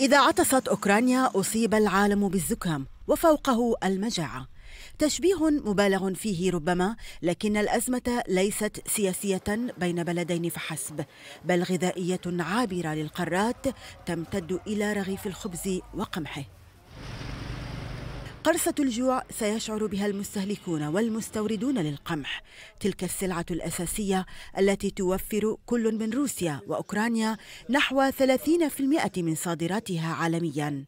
إذا عطست أوكرانيا أصيب العالم بالزكام وفوقه المجاعة تشبيه مبالغ فيه ربما لكن الأزمة ليست سياسية بين بلدين فحسب بل غذائية عابرة للقارات تمتد إلى رغيف الخبز وقمحه قرصة الجوع سيشعر بها المستهلكون والمستوردون للقمح تلك السلعة الأساسية التي توفر كل من روسيا وأوكرانيا نحو 30% من صادراتها عالميا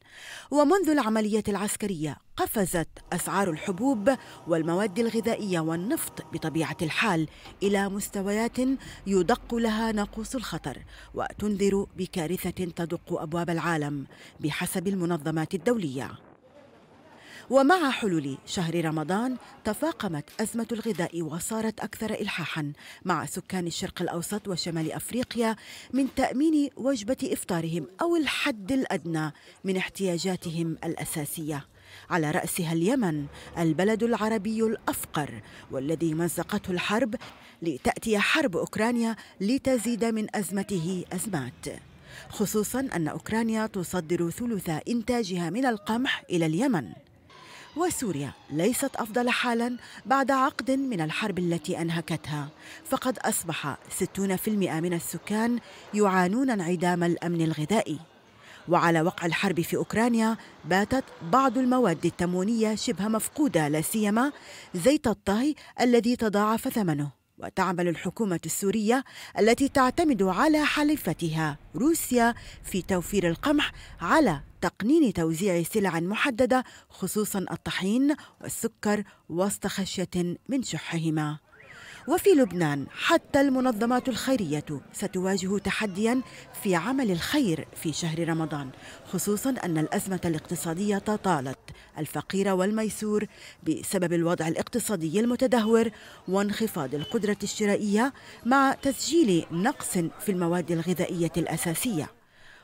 ومنذ العملية العسكرية قفزت أسعار الحبوب والمواد الغذائية والنفط بطبيعة الحال إلى مستويات يدق لها ناقوس الخطر وتنذر بكارثة تدق أبواب العالم بحسب المنظمات الدولية ومع حلول شهر رمضان تفاقمت أزمة الغذاء وصارت أكثر إلحاحا مع سكان الشرق الأوسط وشمال أفريقيا من تأمين وجبة إفطارهم أو الحد الأدنى من احتياجاتهم الأساسية على رأسها اليمن البلد العربي الأفقر والذي مزقته الحرب لتأتي حرب أوكرانيا لتزيد من أزمته أزمات خصوصا أن أوكرانيا تصدر ثلث إنتاجها من القمح إلى اليمن وسوريا ليست افضل حالا بعد عقد من الحرب التي انهكتها فقد اصبح 60% من السكان يعانون انعدام الامن الغذائي وعلى وقع الحرب في اوكرانيا باتت بعض المواد التموينيه شبه مفقوده لا سيما زيت الطهي الذي تضاعف ثمنه وتعمل الحكومة السورية التي تعتمد على حليفتها روسيا في توفير القمح على تقنين توزيع سلع محددة خصوصا الطحين والسكر وسط خشية من شحهما وفي لبنان حتى المنظمات الخيرية ستواجه تحديا في عمل الخير في شهر رمضان خصوصا أن الأزمة الاقتصادية طالت الفقير والميسور بسبب الوضع الاقتصادي المتدهور وانخفاض القدرة الشرائية مع تسجيل نقص في المواد الغذائية الأساسية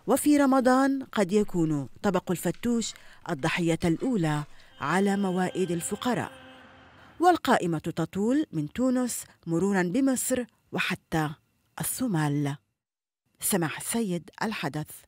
وفي رمضان قد يكون طبق الفتوش الضحية الأولى على موائد الفقراء والقائمة تطول من تونس مرورا بمصر وحتى الصومال سماح السيد الحدث